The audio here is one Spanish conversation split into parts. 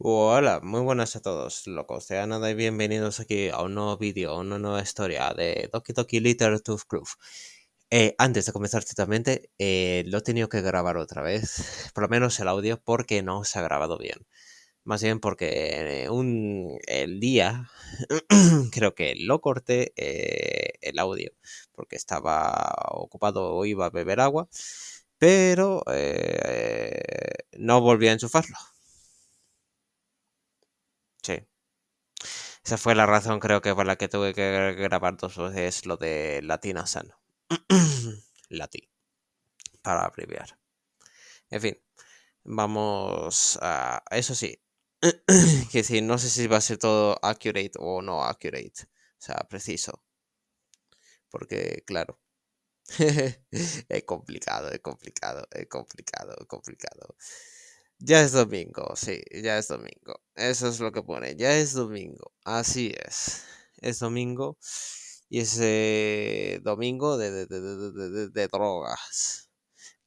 Uh, hola, muy buenas a todos, locos de nada y bienvenidos aquí a un nuevo vídeo, una nueva historia de Doki Doki Little Club. Eh, antes de comenzar totalmente, eh, lo he tenido que grabar otra vez, por lo menos el audio, porque no se ha grabado bien. Más bien porque eh, un, el día, creo que lo corté eh, el audio, porque estaba ocupado o iba a beber agua, pero no volví a enchufarlo Sí. Esa fue la razón, creo que, por la que tuve que grabar dos veces lo de Latina sano, latín, Para abreviar. En fin. Vamos a. Eso sí. que sí, no sé si va a ser todo accurate o no accurate. O sea, preciso. Porque, claro. es complicado, es complicado, es complicado, es complicado. Ya es domingo, sí, ya es domingo. Eso es lo que pone, ya es domingo. Así es. Es domingo y ese eh, domingo de, de, de, drogas.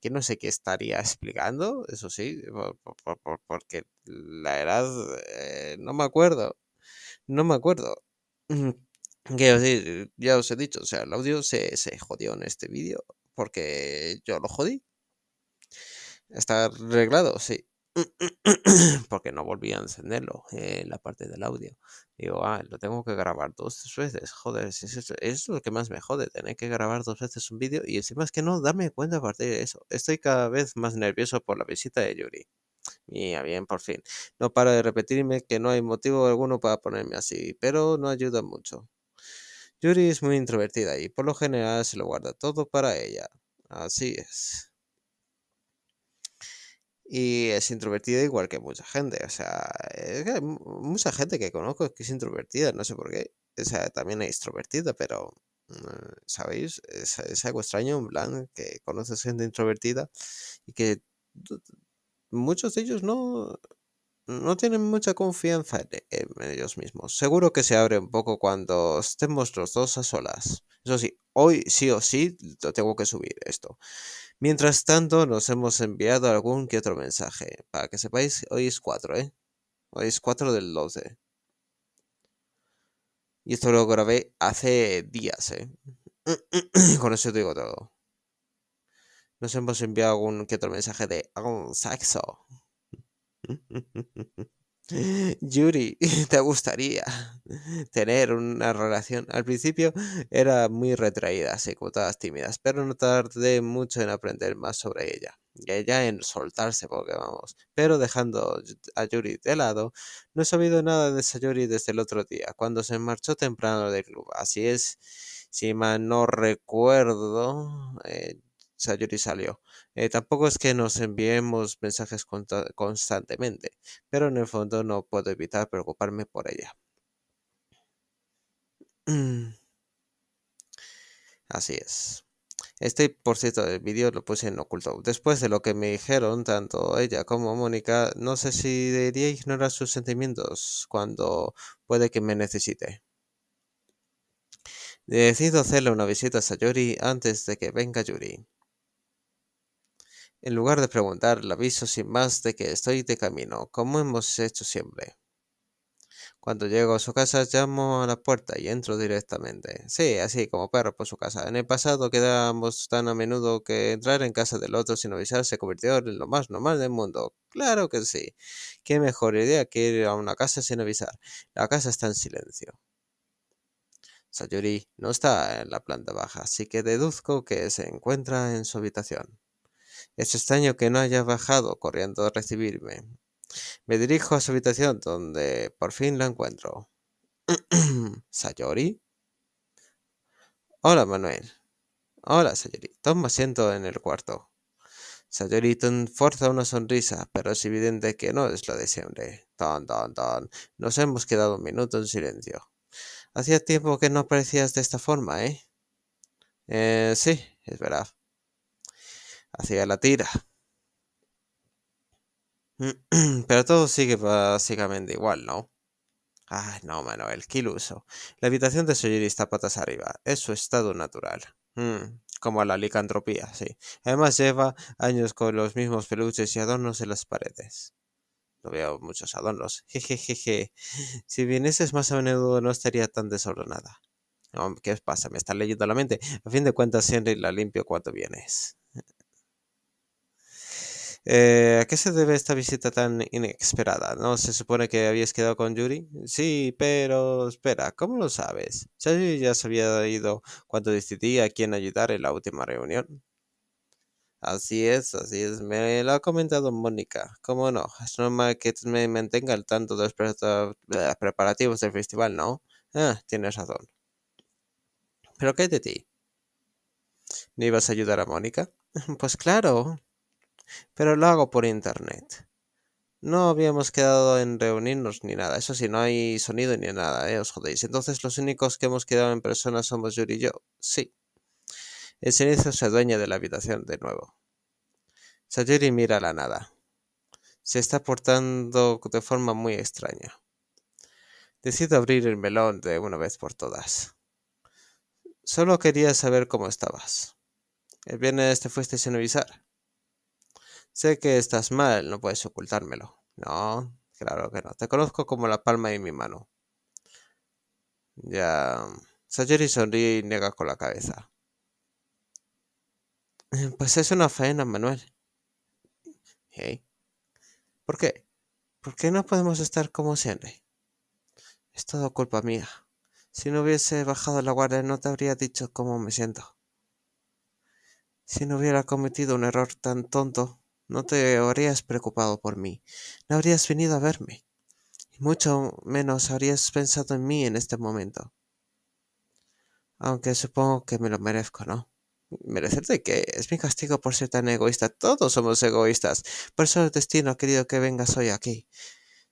Que no sé qué estaría explicando, eso sí, porque la edad, eh, no me acuerdo. No me acuerdo. Mm, que ya os he dicho, o sea, el audio se, se jodió en este vídeo porque yo lo jodí. Está arreglado, sí. porque no volví a encenderlo eh, la parte del audio. Digo, ah, lo tengo que grabar dos veces. Joder, es, lo que más me jode, tener que grabar dos veces un vídeo y encima es que no darme cuenta a partir de eso. Estoy cada vez más nervioso por la visita de Yuri. Y bien, por fin. No paro de repetirme que no hay motivo alguno para ponerme así, pero no ayuda mucho. Yuri es muy introvertida y por lo general se lo guarda todo para ella. Así es y es introvertida igual que mucha gente. O sea, mucha gente que conozco es que es introvertida, no sé por qué. O sea, también es extrovertida, pero, mm, ¿sabéis? Es, algo extraño, en plan, que conoces gente introvertida y que muchos de ellos no, no tienen mucha confianza en, en, ellos mismos. Seguro que se abre un poco cuando estemos los dos a solas. Eso sí, hoy sí o sí lo tengo que subir esto. Mientras tanto, nos hemos enviado algún que otro mensaje. Para que sepáis, hoy es 4, ¿eh? Hoy es 4 del 12. Y esto lo grabé hace días, ¿eh? Con eso te digo todo. Nos hemos enviado algún que otro mensaje de algún saxo. Yuri, ¿te gustaría tener una relación? Al principio era muy retraída, así como todas tímidas, pero no tardé mucho en aprender más sobre ella. Y ella en soltarse, porque vamos. Pero dejando a Yuri de lado, no he sabido nada de esa Yuri desde el otro día, cuando se marchó temprano del club. Así es, si mal no recuerdo, eh, Sayori salió. Eh, tampoco es que nos enviemos mensajes constantemente, pero en el fondo no puedo evitar preocuparme por ella. Mm. Así es. Este, por cierto, el vídeo lo puse en oculto. Después de lo que me dijeron tanto ella como Mónica, no sé si debería ignorar sus sentimientos cuando puede que me necesite. Decido hacerle una visita a Sayori antes de que venga Yuri en lugar de preguntar, le aviso sin más de que estoy de camino, como hemos hecho siempre. Cuando llego a su casa, llamo a la puerta y entro directamente. Sí, así como perro por su casa. En el pasado quedábamos tan a menudo que entrar en casa del otro sin avisar se convirtió en lo más normal del mundo. Claro que sí. Qué mejor idea que ir a una casa sin avisar. La casa está en silencio. Sayuri no está en la planta baja, así que deduzco que se encuentra en su habitación. Es extraño que no haya bajado corriendo a recibirme. Me dirijo a su habitación, donde por fin la encuentro. ¿Sayori? Hola, Manuel. Hola, Sayori. Toma asiento en el cuarto. Sayori forza una sonrisa, pero es evidente que no es la de siempre. don, don. Nos hemos quedado un minuto en silencio. Hacía tiempo que no aparecías de esta forma, ¿eh? Eh, sí, es verdad hacia la tira. Pero todo sigue básicamente igual, ¿no? ah no, Manuel, qué iluso. La habitación de Sojiri está patas arriba. Es su estado natural. Mm, como como la licantropía, sí. Además lleva años con los mismos peluches y adornos en las paredes. No veo muchos adornos. Jejejeje. Si vienes más a menudo no estaría tan desordenada. ¿Qué pasa? Me está leyendo la mente. A fin de cuentas, Henry la limpio cuando vienes. Eh, ¿A qué se debe esta visita tan inesperada? ¿No se supone que habías quedado con Yuri? Sí, pero espera, ¿cómo lo sabes? ya se había ido cuando decidí a quién ayudar en la última reunión. Así es, así es, me lo ha comentado Mónica. ¿Cómo no? Es normal que me mantenga al tanto de los eh, preparativos del festival, ¿no? Ah, tienes razón. ¿Pero qué de ti? ¿No ibas a ayudar a Mónica? Pues claro, pero lo hago por internet. No habíamos quedado en reunirnos ni nada, eso sí, no hay sonido ni nada, ¿eh? os jodéis. Entonces los únicos que hemos quedado en persona somos Yuri y yo, sí. El silencio se adueña de la habitación de nuevo. Sayuri mira a la nada. Se está portando de forma muy extraña. Decido abrir el melón de una vez por todas. Solo quería saber cómo estabas. El viernes te fuiste sin avisar. Sé que estás mal, no puedes ocultármelo. No, claro que no. Te conozco como la palma de mi mano. Ya. Sayori sonríe y niega con la cabeza. Pues es una faena, Manuel. ¿Eh? ¿Por qué? ¿Por qué no podemos estar como siempre? Es todo culpa mía. Si no hubiese bajado la guardia no te habría dicho cómo me siento. Si no hubiera cometido un error tan tonto, no te habrías preocupado por mí, no habrías venido a verme, y mucho menos habrías pensado en mí en este momento. Aunque supongo que me lo merezco, ¿no? ¿Merecerte que Es mi castigo por ser tan egoísta. Todos somos egoístas. Por eso el destino ha querido que vengas hoy aquí.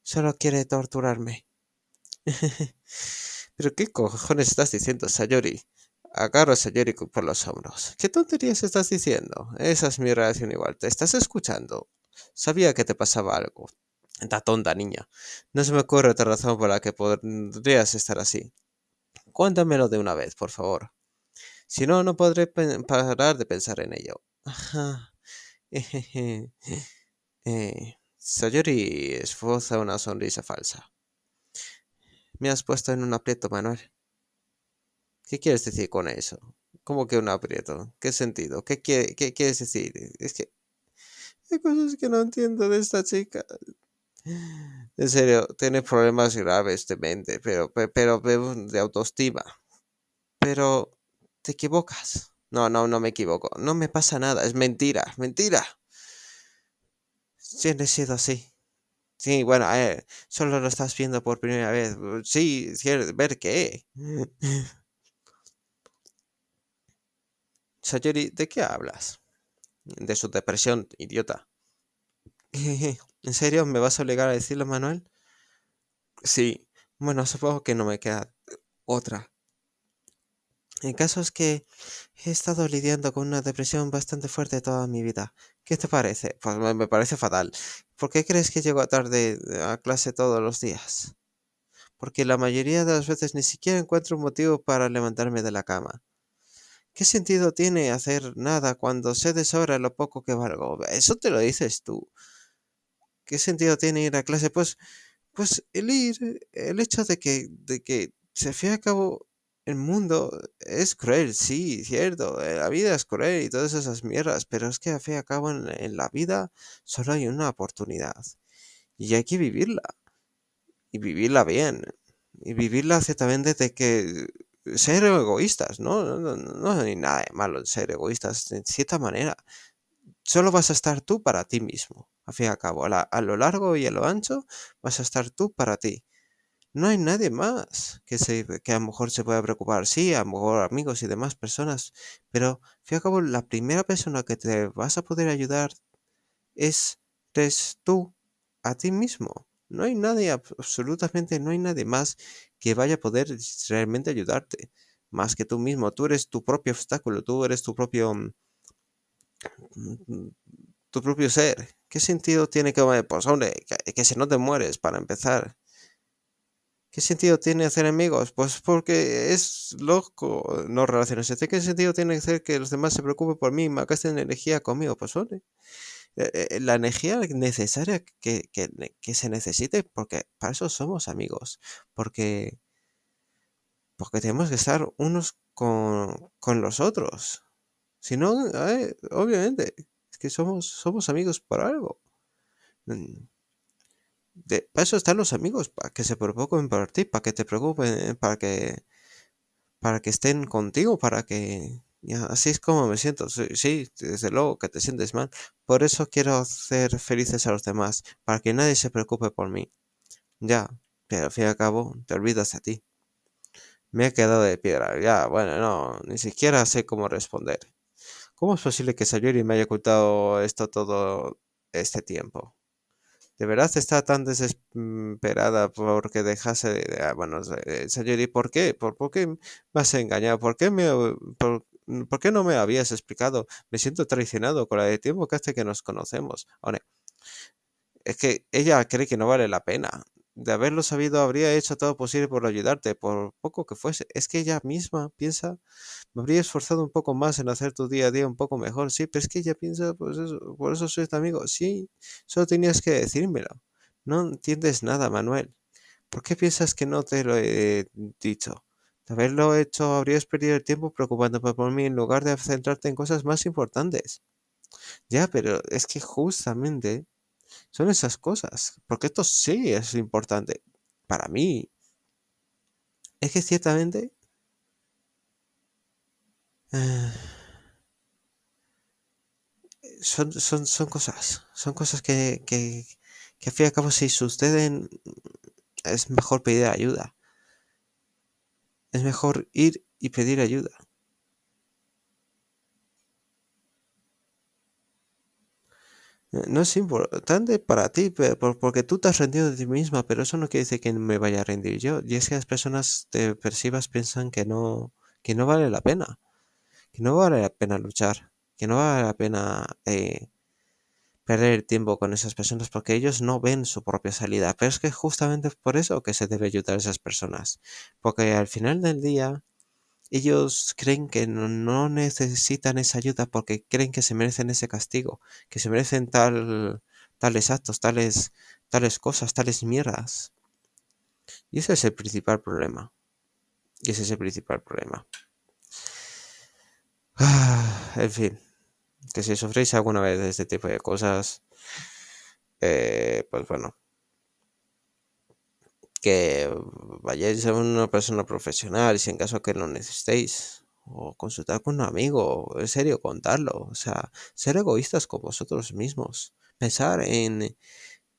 Solo quiere torturarme. ¿Pero qué cojones estás diciendo, Sayori? Agarro a Sayori por los hombros. ¿Qué tonterías estás diciendo? Esa es mi reacción igual. ¿Te estás escuchando? Sabía que te pasaba algo. Da tonta, niña. No se me ocurre otra razón por la que podrías estar así. Cuéntamelo de una vez, por favor. Si no, no podré parar de pensar en ello. Eh, Sayori una sonrisa falsa. Me has puesto en un aprieto, Manuel. ¿Qué quieres decir con eso? ¿Cómo que un aprieto? ¿Qué sentido? ¿Qué, quieres decir? Es que hay cosas que no entiendo de esta chica. En serio, tiene problemas graves de mente, pero, pero, de autoestima. Pero te equivocas. No, no, no me equivoco. No me pasa nada. Es mentira, mentira. Siempre sido así. Sí, bueno, a ver, solo lo estás viendo por primera vez. Sí, ver qué. Sayori, ¿de qué hablas? De su depresión, idiota. ¿En serio me vas a obligar a decirlo, Manuel? Sí. Bueno, supongo que no me queda otra. El caso es que he estado lidiando con una depresión bastante fuerte toda mi vida. ¿Qué te parece? Pues me parece fatal. ¿Por qué crees que llego tarde eh, a clase todos los días? Porque la mayoría de las veces ni siquiera encuentro un motivo para levantarme de la cama. ¿Qué sentido tiene hacer nada cuando se desobra lo poco que valgo? Eso te lo dices tú. ¿Qué sentido tiene ir a clase? Pues, pues el ir, el hecho de que, de que se fue a cabo el mundo es cruel, sí, cierto, eh, la vida es cruel y todas esas mierdas, pero es que a fin y a cabo en, en, la vida solo hay una oportunidad y hay que vivirla y vivirla bien y vivirla ciertamente de que ser egoístas, ¿no? No, no, hay nada malo en ser egoístas, de cierta manera. Solo vas a estar tú para ti mismo, al fin y al cabo. A, lo largo y a lo ancho vas a estar tú para ti. No hay nadie más que, se, que a lo mejor se pueda preocupar. Sí, a lo mejor amigos y demás personas, pero al fin y al cabo la primera persona que te vas a poder ayudar es tú a ti mismo. No hay nadie, absolutamente no hay nadie más que vaya a poder realmente ayudarte. Más que tú mismo, tú eres tu propio obstáculo, tú eres tu propio, mm, tu propio ser. ¿Qué sentido tiene que, pues hombre, que, si no te mueres para empezar? ¿Qué sentido tiene hacer amigos? Pues porque es loco eh, no relacionarse. ¿Qué sentido tiene que hacer que los demás se preocupen por mí y me gasten energía conmigo? Pues hombre. Eh, eh, eh, la energía necesaria que, se necesite, porque para eso somos amigos, porque, porque tenemos que estar unos con, los otros. Si no, obviamente, es que somos, somos amigos para algo. Mm, de, para eso están los amigos, para que se preocupen por ti, para que te preocupen, para que, para que estén contigo, para que así es como me siento. Sí, desde luego que te sientes mal. Por eso quiero hacer felices a los demás, para que nadie se preocupe por mí. Ya, pero al fin y al cabo, te olvidas de ti. Me he quedado de piedra. Ya, bueno, no, ni siquiera sé cómo responder. ¿Cómo es posible que Sayuri me haya ocultado esto todo este tiempo? ¿De verdad está tan desesperada porque dejase de... Ah, bueno, Sayuri, ¿por qué? ¿Por, qué me has engañado? ¿Por qué me... Mm, ¿Por qué no me habías explicado? Me siento traicionado con la de tiempo que hace que nos conocemos. Ahora, es que ella cree que no vale la pena. De haberlo sabido, habría hecho todo posible por ayudarte, por poco que fuese. Es que ella misma piensa, me habría esforzado un poco más en hacer tu día a día un poco mejor, sí, pero es que ella piensa, Por pues, eso, por eso amigo. Sí, solo tenías que decírmelo. No entiendes nada, Manuel. ¿Por qué piensas que no te lo he dicho? haberlo hecho habrías perdido el tiempo preocupándote por mí en lugar de centrarte en cosas más importantes. Ya, pero es que justamente son esas cosas, porque esto sí es importante para mí. Es que ciertamente... son, son, cosas, son cosas que, que, que al fin y al cabo si suceden es mejor pedir ayuda es mejor ir y pedir ayuda. Eh, no es importante para ti porque tú te has rendido de ti misma, pero eso no quiere decir que me vaya a rendir yo. Y es que las personas te percibas piensan que no, que no vale la pena, que no vale la pena luchar, que no vale la pena eh, perder el tiempo con esas personas porque ellos no ven su propia salida. Pero es que justamente por eso que se debe ayudar a esas personas. Porque al final del día, ellos creen que no necesitan esa ayuda porque creen que se merecen ese castigo, que se merecen tal, tales actos, tales, tales cosas, tales mierdas. Y ese es el principal problema. Y ese es el principal problema. en fin que si sufrís alguna vez este tipo de cosas, eh, pues bueno, que vayáis a una persona profesional si en caso que lo necesitéis o consultar con un amigo, en serio, contarlo, o sea, ser egoístas con vosotros mismos, pensar en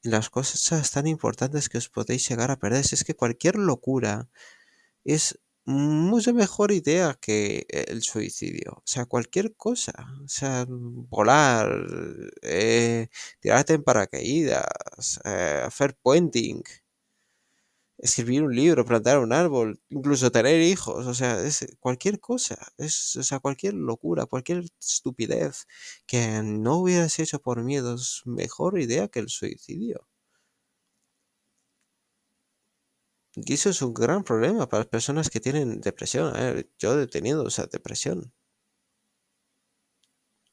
las cosas tan importantes que os podéis llegar a perder, si es que cualquier locura es Mucha mejor idea que e-, el suicidio. O sea, cualquier cosa. O sea, mm, volar, eh, tirarte en paracaídas, eh, hacer pointing escribir un libro, plantar un árbol, incluso tener hijos. O sea, es eh, cualquier cosa. Es, o sea, cualquier locura, cualquier estupidez que no hubieras hecho por miedo es mejor idea que el suicidio. Y eso es un gran problema para las personas que tienen depresión. Yo he tenido esa depresión.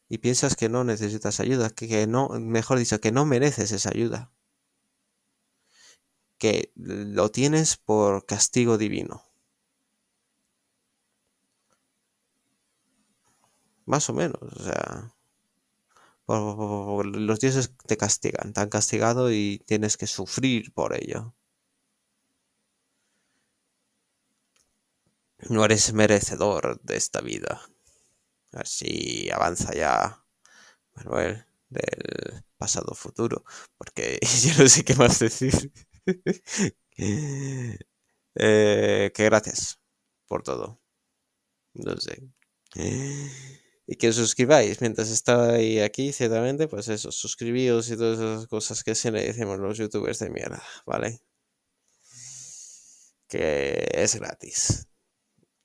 Y piensas que no necesitas ayuda, que, no, mejor dicho, que no mereces esa ayuda. Que lo tienes por castigo divino. Más o menos, o sea. los dioses te castigan, te han castigado y tienes que sufrir por ello. No eres merecedor de esta vida. Así avanza ya, Manuel, del pasado futuro, porque yo no sé qué más decir. Eh, que gracias por todo. No sé. Y que os suscribáis mientras estáis aquí, ciertamente, pues eso, suscribíos y todas esas cosas que se le decimos los youtubers de mierda, ¿vale? Que es gratis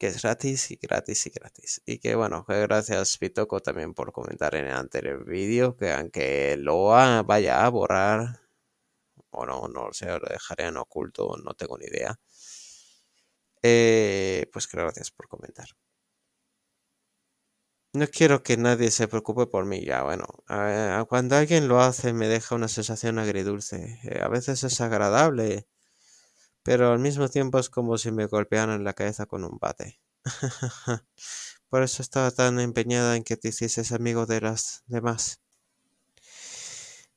que es gratis y gratis y gratis. Y que bueno, gracias Pitoco también por comentar en el anterior vídeo, que aunque lo vaya a borrar, o no, no lo sé, lo dejaré en oculto, no tengo ni idea. Eh, pues que gracias por comentar. No quiero que nadie se preocupe por mí, ya bueno. cuando alguien lo hace me deja una sensación agridulce. Eh, a veces es agradable pero al mismo tiempo es como si me golpearan la cabeza con un bate. Por eso estaba tan empeñada en que te hicieses amigo de las demás.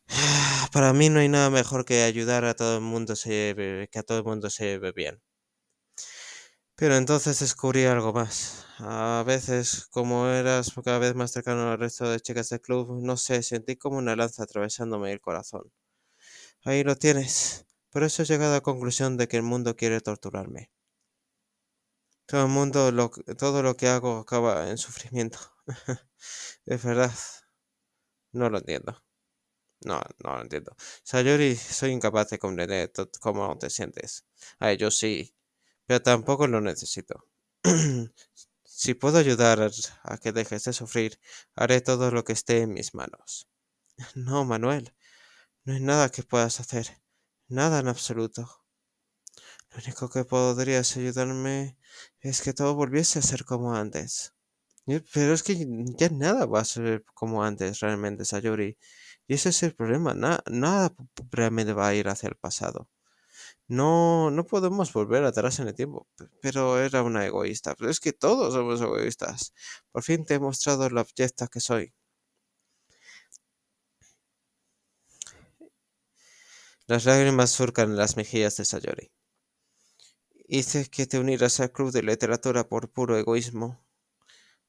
Para mí no hay nada mejor que ayudar a todo el mundo que a todo el mundo se ve bien. Pero entonces descubrí algo más. A veces, como eras cada vez más cercano al resto de chicas del club, no sé, sentí como una lanza atravesándome el corazón. Ahí lo tienes. Por eso he llegado a la conclusión de que el mundo quiere torturarme. Todo el mundo, lo, todo lo que hago acaba en sufrimiento. es verdad. No lo entiendo. No, no lo entiendo. Sayori, soy incapaz de comprender cómo te sientes. A yo sí. Pero tampoco lo necesito. si puedo ayudar a que dejes de sufrir, haré todo lo que esté en mis manos. No, Manuel. No hay nada que puedas hacer. Nada en absoluto. Lo único que podrías ayudarme es que todo volviese a ser como antes. Pero es que ya nada va a ser como antes realmente, Sayori. Y ese es el problema. nada realmente va a ir hacia el pasado. No, no podemos volver atrás en el tiempo. Pero era una egoísta. Pero es que todos somos egoístas. Por fin te he mostrado la objecta que soy. Las lágrimas surcan las mejillas de Sayori. Hice que te unieras al club de literatura por puro egoísmo.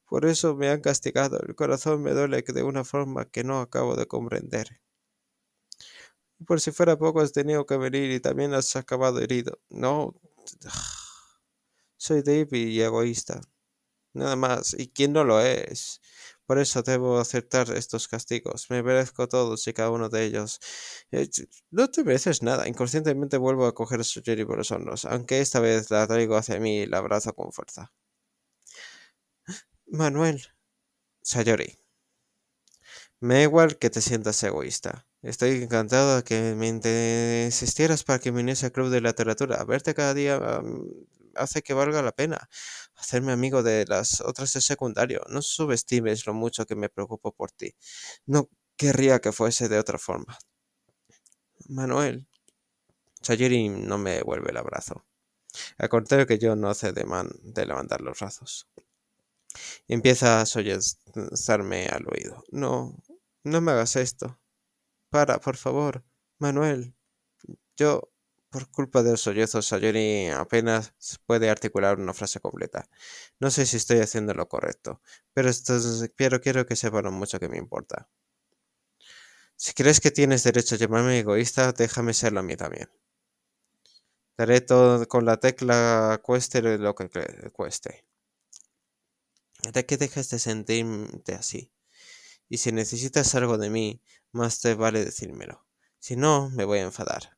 Por eso me han castigado. El corazón me duele de una forma que no acabo de comprender. Por si fuera poco, has tenido que venir y también has acabado herido. No. Soy débil y egoísta. Nada más. ¿Y quién no lo es? Por eso debo aceptar estos castigos. Me merezco todos y cada uno de ellos. Eh, no te mereces nada. Inconscientemente vuelvo a coger a Jerry por los hombros, aunque esta vez la traigo hacia mí y la abrazo con fuerza. Manuel. Sayori. Me da igual que te sientas egoísta. Estoy encantado de que me insistieras para que viniese al Club de Literatura. Verte cada día mm, hace que valga la pena hacerme amigo de las otras de secundario. No subestimes lo mucho que me preocupo por ti. No querría que fuese de otra forma. Manuel. Sayuri no me devuelve el abrazo. Al contrario que yo no hace man de levantar los brazos. Empieza a sollozarme al oído. No, no me hagas esto. Para, por favor. Manuel, yo por culpa de los sollozos, Sayori apenas puede articular una frase completa. No sé si estoy haciendo lo correcto, pero, esto quiero que sepan mucho que me importa. Si crees que tienes derecho a llamarme egoísta, déjame serlo a mí también. Daré todo con la tecla cueste lo que cueste. Hasta que dejes de sentirte así. Y si necesitas algo de mí, más te vale decírmelo. Si no, me voy a enfadar.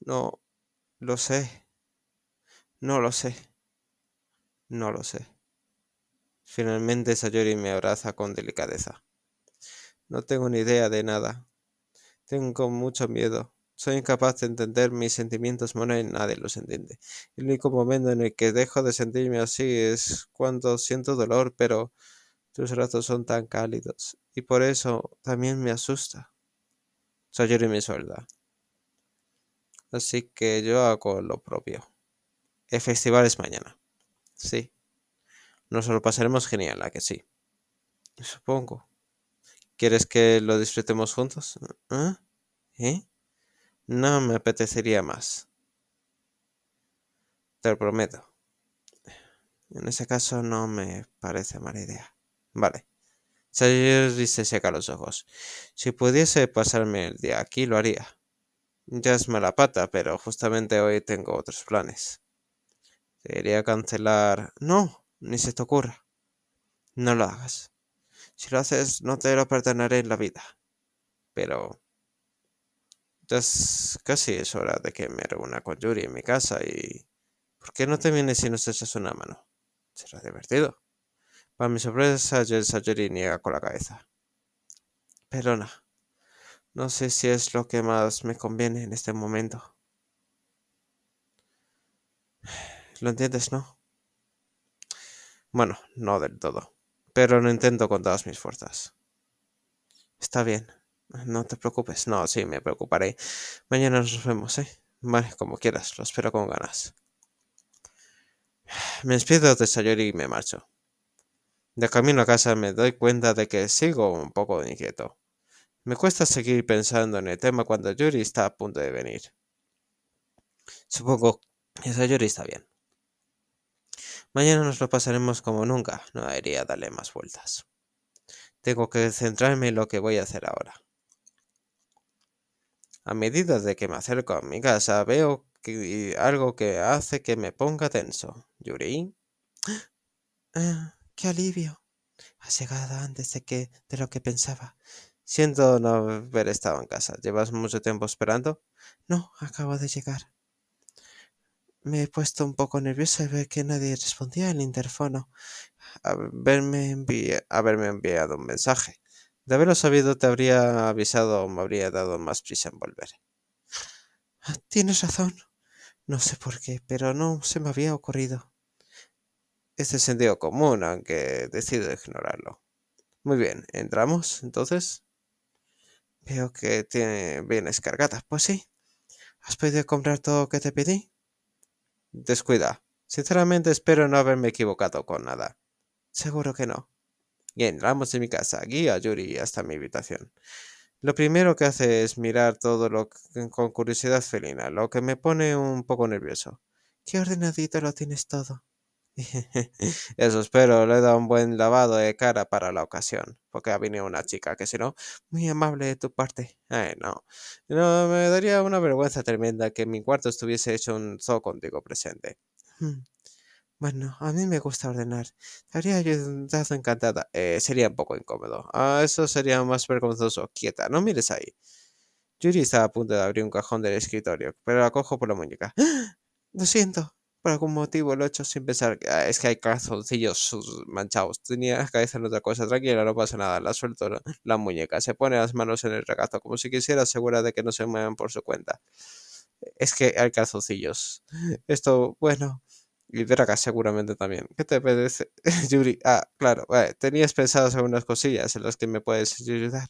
No lo sé. No lo sé. No lo sé. Finalmente Sayori me abraza con delicadeza. No tengo ni idea de nada. Tengo mucho miedo. Soy incapaz de entender mis sentimientos Mona, nadie los entiende. El único momento en el que dejo de sentirme así es cuando siento dolor, pero tus brazos son tan cálidos y por eso también me asusta. Sayori me suelda. Así que yo hago lo propio. El festival es mañana. Sí. Nos lo pasaremos genial, ¿a que sí? Supongo. ¿Quieres que lo disfrutemos juntos? ¿Eh? ¿Eh? No me apetecería más. Te lo prometo. En ese caso no me parece mala idea. Vale. Sayuri se seca los ojos. Si pudiese pasarme el día aquí, lo haría. Ya es mala pata, pero justamente hoy tengo otros planes. Debería cancelar. No, ni se te ocurra. No lo hagas. Si lo haces, no te lo perdonaré en la vida. Pero. Ya casi es hora de que me reúna con Yuri en mi casa y. ¿Por qué no te vienes si nos echas una mano? Será divertido. Para mi sorpresa, Jens niega con la cabeza. Perdona, no sé si es lo que más me conviene en este momento. ¿Lo entiendes, no? Bueno, no del todo. Pero lo intento con todas mis fuerzas. Está bien. No te preocupes. No, sí, me preocuparé. Mañana nos vemos, ¿eh? Vale, como quieras. Lo espero con ganas. Me despido de Sayori y me marcho. De camino a casa me doy cuenta de que sigo un poco inquieto. Me cuesta seguir pensando en el tema cuando Yuri está a punto de venir. Supongo que esa Yuri está bien. Mañana nos lo pasaremos como nunca, no debería darle más vueltas. Tengo que centrarme en lo que voy a hacer ahora. A medida de que me acerco a mi casa, veo que algo que hace que me ponga tenso. Yuri. Ah, ¡Qué alivio! Ha llegado antes de, que, de lo que pensaba. Siento no haber estado en casa. ¿Llevas mucho tiempo esperando? No, acabo de llegar. Me he puesto un poco nerviosa al ver que nadie respondía al interfono. Haberme, haberme enviado un mensaje. De haberlo sabido te habría avisado o me habría dado más prisa en volver. Tienes razón. No sé por qué, pero no se me había ocurrido. Es es sentido común, aunque decido ignorarlo. Muy bien, ¿entramos entonces? Veo que tiene bienes cargadas. Pues sí. ¿Has podido comprar todo lo que te pedí? Descuida. Sinceramente espero no haberme equivocado con nada. Seguro que no. Y entramos en mi casa, guía Yuri hasta mi habitación. Lo primero que hace es mirar todo lo con curiosidad felina, lo que me pone un poco nervioso. Qué ordenadito lo tienes todo. Eso espero, le da un buen lavado de cara para la ocasión, porque ha venido una chica que si no, muy amable de tu parte. Ay, no. No, me daría una vergüenza tremenda que en mi cuarto estuviese hecho un zoo contigo presente. Hmm. Bueno, a mí me gusta ordenar. Te habría ayudado encantada. Eh, sería un poco incómodo. Ah, eso sería más vergonzoso. Quieta, no mires ahí. Yuri estaba a punto de abrir un cajón del escritorio, pero la cojo por la muñeca. Lo siento. Por algún motivo lo he hecho sin pensar. Ah, es que hay calzoncillos manchados. Tenía la cabeza en otra cosa. Tranquila, no pasa nada. La suelto la, muñeca. Se pone las manos en el regazo como si quisiera, segura de que no se muevan por su cuenta. Es que hay calzoncillos. Esto, bueno. Y acá seguramente también. ¿Qué te parece, Yuri? Ah, claro. Tenías pensadas algunas cosillas en las que me puedes ayudar.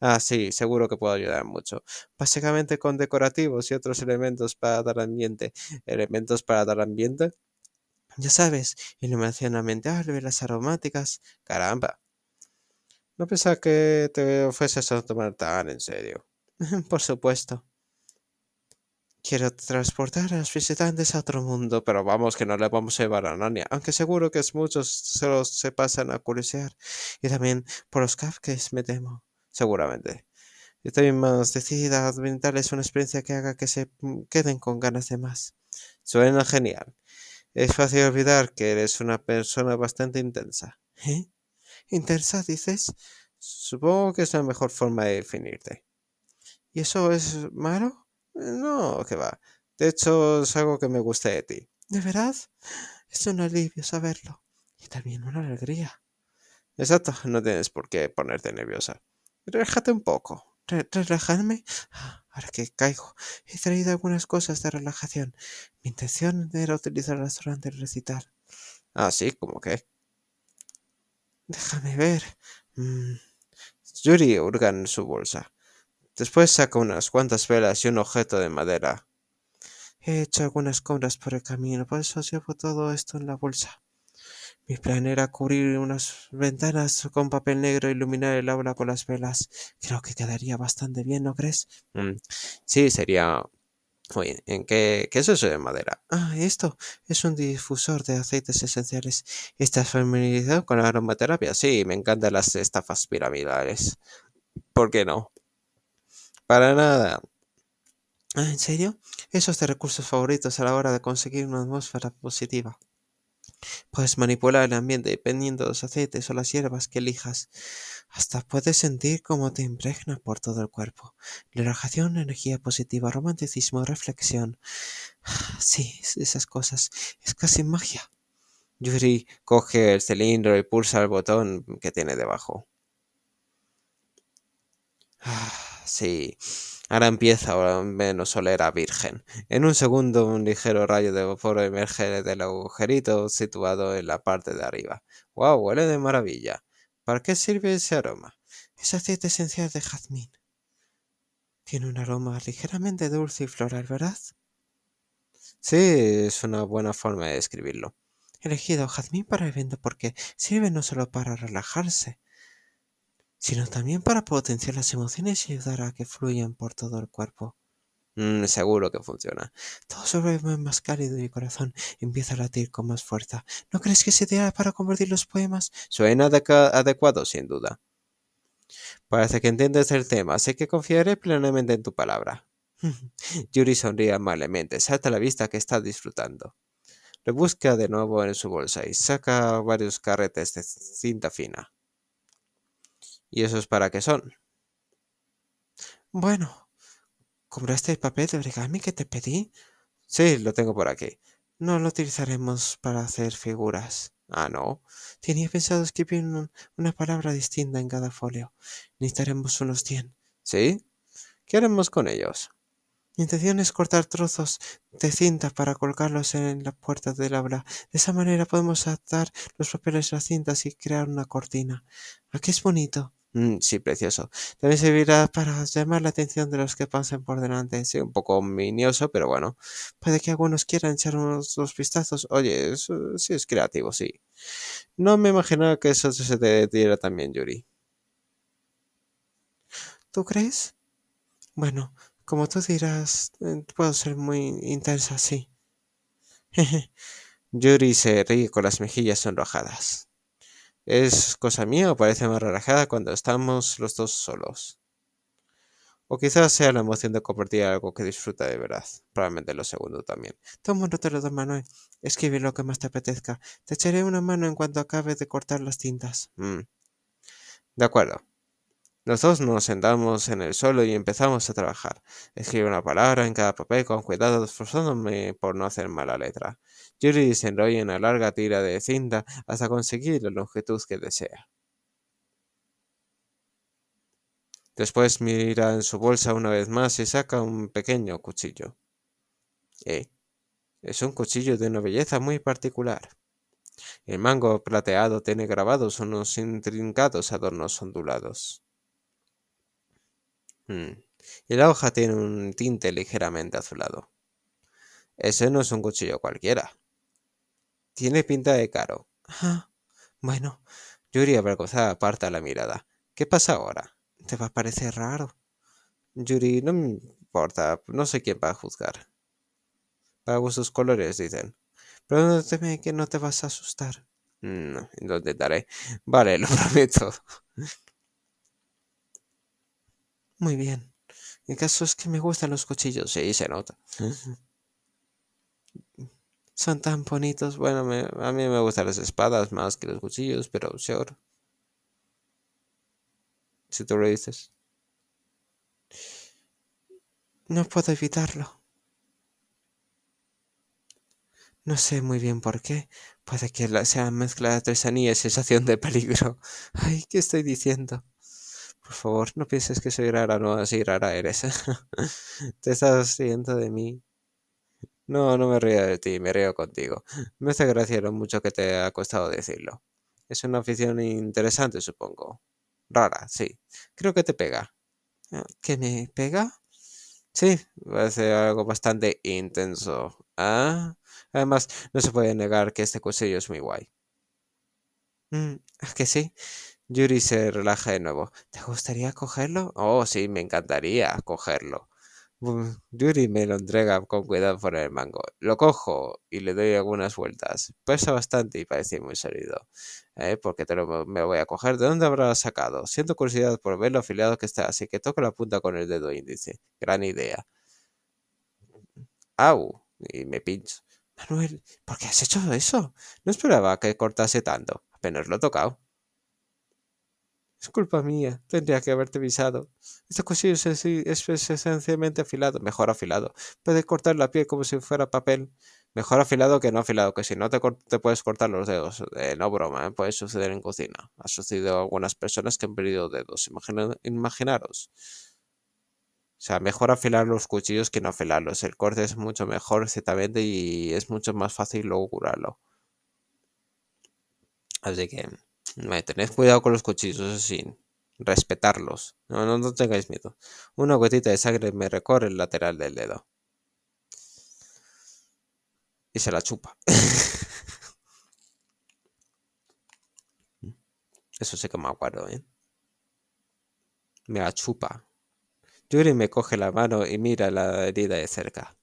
Ah, sí, seguro que puedo ayudar mucho. Básicamente con decorativos y otros elementos para dar ambiente. ¿Elementos para dar ambiente? Ya sabes, iluminación ambiental, las aromáticas. Caramba. No pensaba que te fueses a tomar tan en serio. Por supuesto. Quiero transportar a los visitantes a otro mundo, pero vamos que no le vamos a llevar a Narnia, aunque seguro que muchos se los se pasan a curiosear, y también por los cupcakes me temo seguramente. Estoy más decidida a brindarles una experiencia que haga que se mm, queden con ganas de más. Suena genial. Es fácil olvidar que eres una persona bastante intensa. ¿Eh? ¿Intensa, dices? Supongo que es la mejor forma de definirte. ¿Y eso es malo? No, que va. De hecho, es algo que me gusta de ti. ¿De verdad? Es un alivio saberlo. Y también una alegría. Exacto, no tienes por qué ponerte nerviosa. Relájate un poco. Relájame. ¿Relajarme? Ahora que caigo, he traído algunas cosas de relajación. Mi intención era utilizar el restaurante del recitar Ah, sí, como que. Déjame ver. Mm, Yuri hurga en su bolsa. Después saca unas cuantas velas y un objeto de madera. He hecho algunas compras por el camino, por eso llevo todo esto en la bolsa. Mi plan era cubrir unas ventanas con papel negro e iluminar el aula con las velas. Creo que quedaría bastante bien, ¿no crees? Mm, sí, sería Oye, ¿en qué, qué, es eso de madera? Ah, esto es un difusor de aceites esenciales. ¿Estás familiarizado con la aromaterapia? Sí, me encantan las estafas piramidales. ¿Por qué no? Para nada. Ah, ¿en serio? Esos es de recursos favoritos a la hora de conseguir una atmósfera positiva. Puedes manipular el ambiente dependiendo de los aceites o las hierbas que elijas. Hasta puedes sentir cómo te impregna por todo el cuerpo. Relajación, energía positiva, romanticismo, reflexión. Sí, esas cosas. Es casi magia. Yuri coge el cilindro y pulsa el botón que tiene debajo. Sí. Ahora empieza a menos oler a virgen. En un segundo, un ligero rayo de vapor emerge del agujerito situado en la parte de arriba. ¡Wow! Huele de maravilla. ¿Para qué sirve ese aroma? Es aceite esencial de jazmín. Tiene un aroma ligeramente dulce y floral, ¿verdad? Sí, es una buena forma de describirlo. He elegido jazmín para el viento porque sirve no solo para relajarse, sino también para potenciar las emociones y ayudar a que fluyan por todo el cuerpo. Mm, seguro que funciona. Todo se vuelve más cálido y mi corazón empieza a latir con más fuerza. ¿No crees que se ideal para convertir los poemas? Suena adecuado, sin duda. Parece que entiendes el tema, así que confiaré plenamente en tu palabra. Yuri sonríe amablemente, salta la vista que está disfrutando. Rebusca de nuevo en su bolsa y saca varios carretes de cinta fina. ¿Y es para qué son? Bueno, ¿compraste el papel de origami que te pedí? Sí, lo tengo por aquí. No lo utilizaremos para hacer figuras. Ah, no. Tenía pensado escribir una palabra distinta en cada folio. Necesitaremos unos 100. ¿Sí? ¿Qué haremos con ellos? Mi intención es cortar trozos de cinta para colocarlos en las puertas del aula. De esa manera podemos atar los papeles a las cintas y crear una cortina. Aquí es bonito. Mm, sí, precioso. También servirá para llamar la atención de los que pasen por delante. Sí, un poco minioso, pero bueno. Puede que algunos quieran echar unos dos vistazos. Oye, eso sí es creativo, sí. No me imaginaba que eso se te diera también, Yuri. ¿Tú crees? Bueno, como tú dirás, eh, puedo ser muy intensa, sí. Yuri se ríe con las mejillas sonrojadas. ¿Es cosa mía o parece más relajada cuando estamos los dos solos? O quizás sea la emoción de compartir algo que disfruta de verdad. Probablemente lo segundo también. Toma nota de Manuel. Escribe lo que más te apetezca. Te echaré una mano en cuanto acabe de cortar las tintas. Mm. De acuerdo. Los dos nos sentamos en el suelo y empezamos a trabajar. Escribo una palabra en cada papel con cuidado, esforzándome por no hacer mala letra. Yuri desenrolla una larga tira de cinta hasta conseguir la longitud que desea. Después mira en su bolsa una vez más y saca un pequeño cuchillo. ¿Eh? Es un cuchillo de una belleza muy particular. El mango plateado tiene grabados unos intrincados adornos ondulados. Hmm, y la hoja tiene un tinte ligeramente azulado. Ese no es un cuchillo cualquiera. Tiene pinta de caro. bueno, Yuri avergonzada aparta la mirada. ¿Qué pasa ahora? ¿Te va a parecer raro? Yuri, no me importa, no sé quién va a juzgar. Pago sus colores, dicen. teme que no te vas a asustar. No, lo daré. Vale, lo prometo. Muy bien. El caso es que me gustan los cuchillos, sí, se nota. Son tan bonitos. Bueno, a mí me gustan las espadas más que los cuchillos, pero señor Si tú lo dices. No puedo evitarlo. No sé muy bien por qué. Puede que sea mezcla de artesanía y sensación de peligro. Ay, ¿qué estoy diciendo? Por favor, no pienses que soy rara, no, así rara eres. Te estás riendo de mí. No, no me río de ti, me río contigo. Me hace gracia lo mucho que te ha costado decirlo. Es una afición interesante, supongo. Rara, sí. Creo que te pega. Ah, ¿Que me pega? Sí, parece algo bastante intenso. ¿Ah? Además, no se puede negar que este cuchillo es muy guay. Mm, ¿Es que sí? Yuri se relaja de nuevo. ¿Te gustaría cogerlo? Oh, sí, me encantaría cogerlo. Pues, Yuri me lo entrega con cuidado por el mango. Lo cojo y le doy algunas vueltas. Pesa bastante y parece muy sólido. ¿eh? Porque te lo, me voy a coger. ¿De dónde habrá sacado? Siento curiosidad por ver lo afiliado que está, así que toco la punta con el dedo índice. Gran idea. ¡Au! Y me pincho. Manuel, ¿por qué has hecho eso? No esperaba que cortase tanto. Apenas lo he tocado. Es culpa mía, tendría que haberte avisado. Este cuchillo es, es, esencialmente afilado, mejor afilado. Puedes cortar la piel como si fuera papel. Mejor afilado que no afilado, que si no te, puedes cortar los dedos. Eh, no broma, eh, puede suceder en cocina. Ha sucedido a algunas personas que han perdido dedos. imaginaros. O sea, mejor afilar los cuchillos que no afilarlos. El corte es mucho mejor, ciertamente, y es mucho más fácil luego curarlo. Así que Vale, tened cuidado con los cuchillos, sin respetarlos. No, no, tengáis miedo. Una gotita de sangre me recorre el lateral del dedo. Y se la chupa. Eso sí que me acuerdo, ¿eh? Me la chupa. Yuri me coge la mano y mira la herida de cerca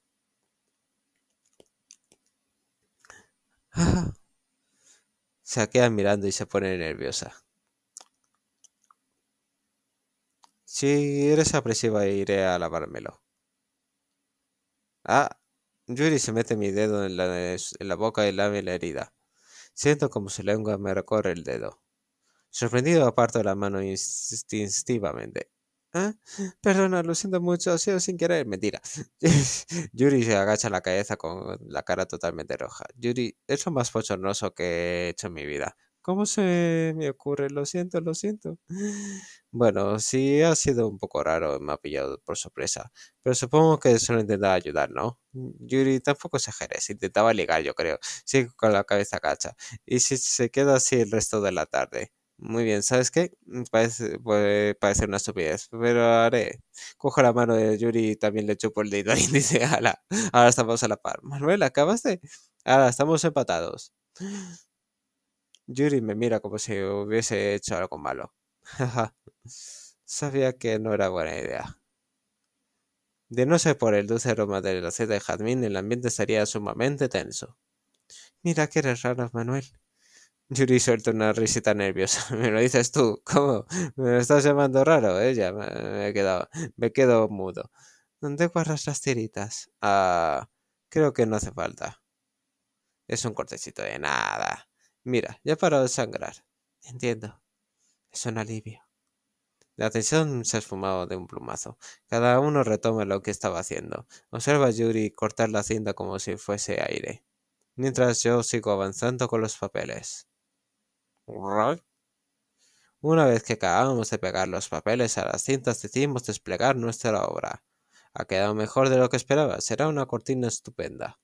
se queda mirando y se pone nerviosa. Si eres apresiva, e iré a lavármelo. Ah, Yuri se mete mi dedo en la, en la boca y lame la herida. Siento como su lengua me recorre el dedo. Sorprendido aparto la mano instintivamente. ¿Ah? Perdona, lo siento mucho, ha sido sin querer. Mentira. Yuri se agacha la cabeza con la cara totalmente roja. Yuri, es lo más pochonoso que he hecho en mi vida. ¿Cómo se me ocurre? Lo siento, lo siento. Bueno, sí ha sido un poco raro, me ha pillado por sorpresa. Pero supongo que solo intentaba ayudar, ¿no? Yuri, tampoco se se intentaba ligar, yo creo. Sí, con la cabeza agacha. Y si se queda así el resto de la tarde. Muy bien, ¿sabes qué? Mm, parece, puede parecer una estupidez, pero haré. Cojo la mano de Yuri y también le chupo el dedo y dice, ala, ahora estamos a la par. Manuel, ¿acabaste? Ahora estamos empatados. Yuri me mira como si hubiese hecho algo malo. Sabía que no era buena idea. De no ser por el dulce aroma del aceite de jazmín, el ambiente estaría sumamente tenso. Mira que eres raro, Manuel. Yuri suelta una risita nerviosa. Me lo dices tú. ¿Cómo? Me lo estás llamando raro, ¿eh? Ya me, he quedado. Me quedo mudo. ¿Dónde guardas las tiritas? Ah. Creo que no hace falta. Es un cortecito de nada. Mira, ya he de sangrar. Entiendo. Es un alivio. La tensión se ha esfumado de un plumazo. Cada uno retoma lo que estaba haciendo. Observa a Yuri cortar la cinta como si fuese aire. Mientras yo sigo avanzando con los papeles. Una vez que acabamos de pegar los papeles a las cintas, decidimos desplegar nuestra obra. Ha quedado mejor de lo que esperaba, será una cortina estupenda.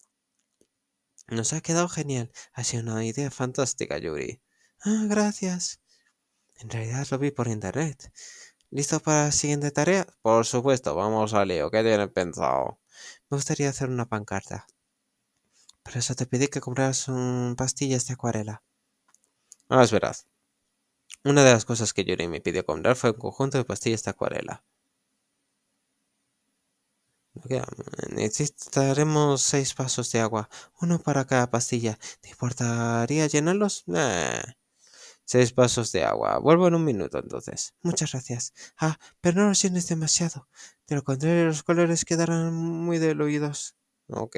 Nos ha quedado genial, ha sido una idea fantástica, Yuri. Ah, gracias. En realidad lo vi por internet. ¿Listo para la siguiente tarea? Por supuesto, vamos al lío. ¿Qué tienes pensado? Me gustaría hacer una pancarta. Por eso te pedí que compraras un pastillas de acuarela. Ah, es verdad. Una de las cosas que Yuri me pidió comprar fue un conjunto de pastillas de acuarela. Mm, necesitaremos seis vasos de agua, uno para cada pastilla. ¿Te importaría llenarlos? Eh. Seis vasos de agua. Vuelvo en un minuto entonces. Muchas gracias. Ah, pero no los llenes demasiado. De lo contrario, los colores quedarán muy diluidos. Ok.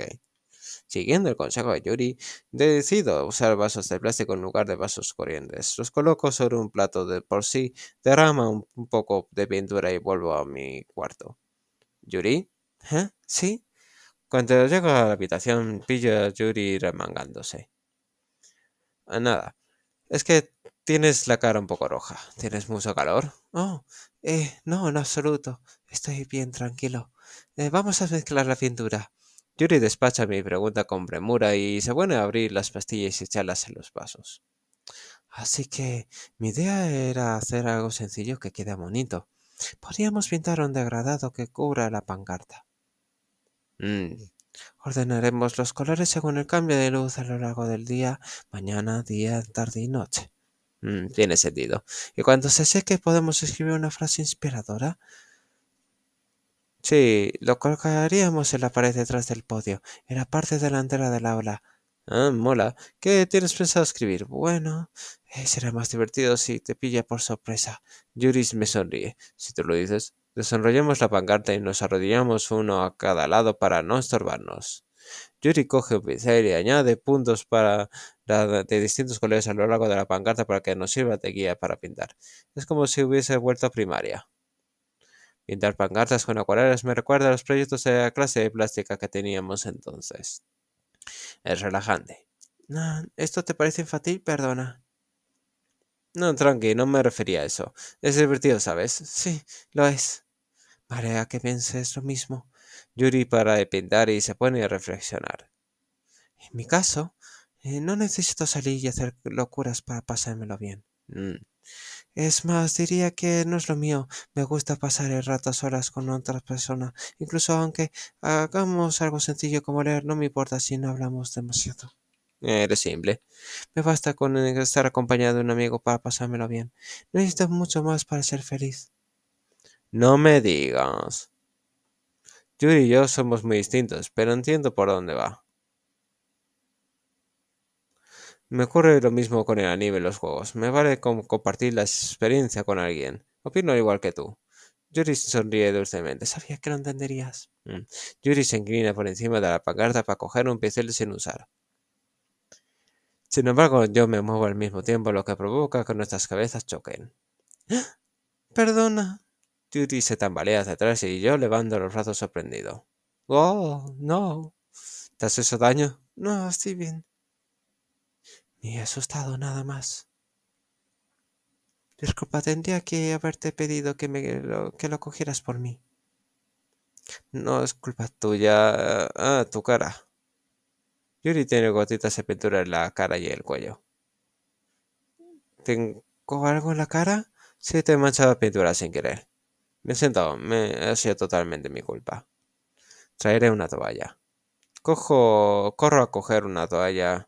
Siguiendo el consejo de Yuri, decido usar vasos de plástico en lugar de vasos corrientes. Los coloco sobre un plato de por sí, derrama un, poco de pintura y vuelvo a mi cuarto. ¿Yuri? ¿Eh? ¿Sí? Cuando llego a la habitación, pillo a Yuri remangándose. Ah, nada. Es que tienes la cara un poco roja. ¿Tienes mucho calor? Oh, eh, no, en absoluto. Estoy bien tranquilo. Eh, vamos a mezclar la pintura. Yuri despacha mi pregunta con premura y se pone a abrir las pastillas y echarlas en los vasos. Así que mi idea era hacer algo sencillo que quede bonito. Podríamos pintar un degradado que cubra la pancarta. Mm. Ordenaremos los colores según el cambio de luz a lo largo del día, mañana, día, tarde y noche. Mm, tiene sentido. Y cuando se seque podemos escribir una frase inspiradora. Sí, lo colocaríamos en la pared detrás del podio, en la parte delantera del aula. Ah, mola. ¿Qué tienes pensado escribir? Bueno, eh, será más divertido si te pilla por sorpresa. Yuri me sonríe. Si te lo dices, desenrollamos la pancarta y nos arrodillamos uno a cada lado para no estorbarnos. Yuri coge un pincel y añade puntos para de distintos colores a lo largo de la pancarta para que nos sirva de guía para pintar. Es como si hubiese vuelto a primaria. Pintar pancartas con acuarelas me recuerda a los proyectos de la clase de plástica que teníamos entonces. Es relajante. ¿Esto te parece infantil? Perdona. No, tranqui, no me refería a eso. Es divertido, ¿sabes? Sí, lo es. Vale, a que pienses lo mismo. Yuri para de pintar y se pone a reflexionar. En mi caso, eh, no necesito salir y hacer locuras para pasármelo bien. Mm. Es más, diría que no es lo mío. Me gusta pasar el rato a solas con otras personas. Incluso aunque hagamos algo sencillo como leer, no me importa si no hablamos demasiado. Eres simple. Me basta con estar acompañado de un amigo para pasármelo bien. No necesito mucho más para ser feliz. No me digas. Yuri y yo somos muy distintos, pero entiendo por dónde va. Me ocurre lo mismo con el anime y los juegos. Me vale compartir la experiencia con alguien. Opino igual que tú. Yuri sonríe dulcemente. Sabía que lo entenderías. Mm. Yuri se inclina por encima de la pancarta para coger un pincel sin usar. Sin embargo, yo me muevo al mismo tiempo, lo que provoca que nuestras cabezas choquen. ¡Ah! Perdona. Yuri se tambalea hacia atrás y yo levanto los brazos sorprendido. Oh, no. ¿Te has hecho daño? No, estoy bien ni asustado nada más. Disculpa, tendría que haberte pedido que, me, que lo cogieras por mí. No es culpa tuya. Ah, ah, tu cara. Yuri tiene gotitas de pintura en la cara y el cuello. ¿Tengo algo en la cara? Sí, te he manchado pintura sin querer. Me siento, me, ha sido totalmente mi culpa. Traeré una toalla. Cojo, corro a coger una toalla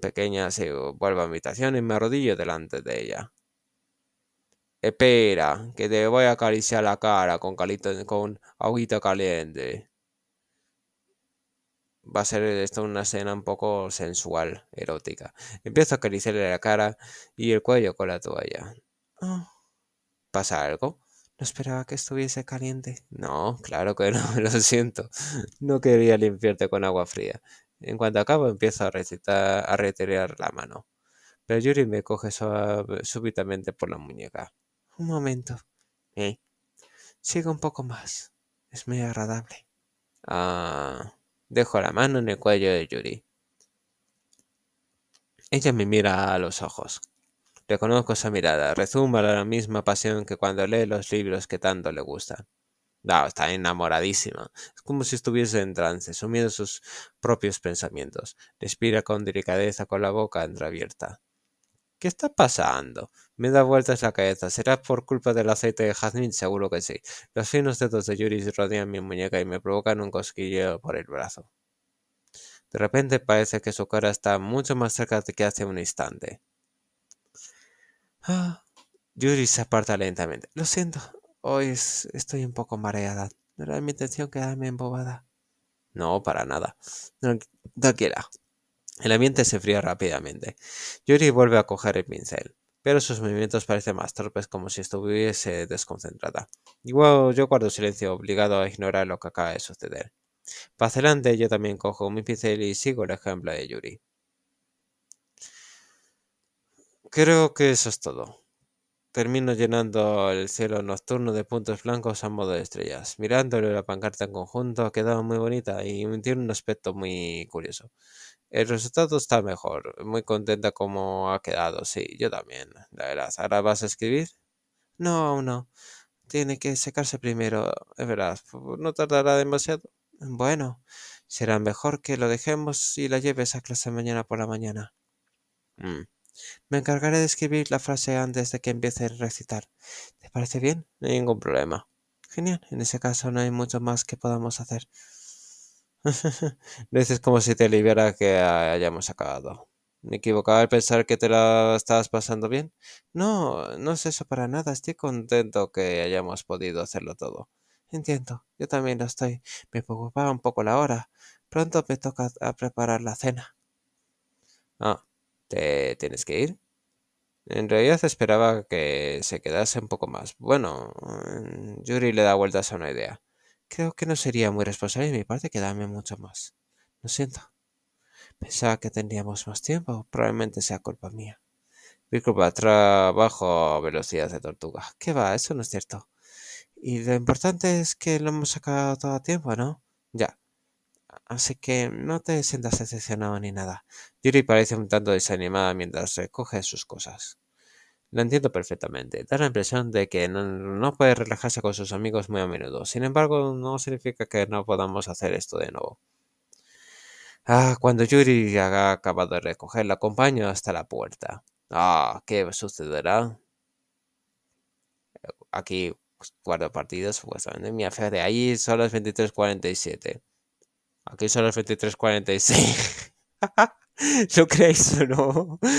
Pequeña se a mi y me arrodillo delante de ella. Espera, que te voy a acariciar la cara con, calito, con caliente. Va a ser esto una escena un poco sensual, erótica. Empiezo a acariciarle la cara y el cuello con la toalla. Ah. ¿Pasa algo? No esperaba que estuviese caliente. No, claro que no, lo siento. No quería limpiarte con agua fría. En cuanto acabo empiezo a, recitar, a retirar la mano. Pero Yuri me coge súbitamente por la muñeca. Un momento. ¿Eh? Sigue un poco más. Es muy agradable. Ah. Dejo la mano en el cuello de Yuri. Ella me mira a los ojos. Reconozco esa mirada, rezuma la misma pasión que cuando lee los libros que tanto le gustan. No, está enamoradísima. Es como si estuviese en trance, sumido en sus propios pensamientos. Respira con delicadeza con la boca entreabierta. ¿Qué está pasando? Me da vueltas la cabeza. ¿Será por culpa del aceite de jazmín? Seguro que sí. Los finos dedos de Yuri rodean mi muñeca y me provocan un cosquilleo por el brazo. De repente parece que su cara está mucho más cerca de que hace un instante. Ah, Yuri se aparta lentamente. Lo siento, Hoy estoy un poco mareada. No era mi intención quedarme embobada. No, para nada. tranquila. El ambiente se fría rápidamente. Yuri vuelve a coger el pincel, pero sus movimientos parecen más torpes como si estuviese desconcentrada. Igual yo guardo silencio, obligado a ignorar lo que acaba de suceder. Para adelante yo también cojo mi pincel y sigo el ejemplo de Yuri. Creo que eso es todo. Termino llenando el cielo nocturno de puntos blancos a modo de estrellas. Mirándole la pancarta en conjunto ha quedado muy bonita y tiene un aspecto muy curioso. El resultado está mejor. Muy contenta como ha quedado. Sí, yo también. La verdad, ¿ahora vas a escribir? No, no. Tiene que secarse primero. Es verdad, no tardará demasiado. Bueno, será mejor que lo dejemos y la lleves a clase mañana por la mañana. Mm. Me encargaré de escribir la frase antes de que empiece a recitar. ¿Te parece bien? No hay ningún problema. Genial, en ese caso no hay mucho más que podamos hacer. dices como si te aliviara que hayamos acabado. ¿Me equivocaba al pensar que te la estás pasando bien? No, no es eso para nada. Estoy contento que hayamos podido hacerlo todo. Entiendo, yo también lo estoy. Me preocupaba un poco la hora. Pronto me toca preparar la cena. Ah, ¿Te tienes que ir? En realidad esperaba que se quedase un poco más. Bueno, mm, Yuri le da vueltas a una idea. Creo que no sería muy responsable de mi parte quedarme mucho más. Lo siento. Pensaba que tendríamos más tiempo. Probablemente sea culpa mía. Mi culpa. trabajo a velocidad de tortuga. ¿Qué va? Eso no es cierto. Y lo importante es que lo hemos sacado todo a tiempo, ¿no? Ya así que no te sientas decepcionado ni nada. Yuri parece un tanto desanimada mientras recoge sus cosas. Lo entiendo perfectamente. Da la impresión de que no, puede relajarse con sus amigos muy a menudo. Sin embargo, no significa que no podamos hacer esto de nuevo. Ah, cuando Yuri haya acabado de recoger, la acompaño hasta la puerta. Ah, ¿qué sucederá? Aquí, cuarto partido, supuestamente. Mi fe, de ahí son las 23.47. Aquí son las 2346. ¿Lo creéis o no?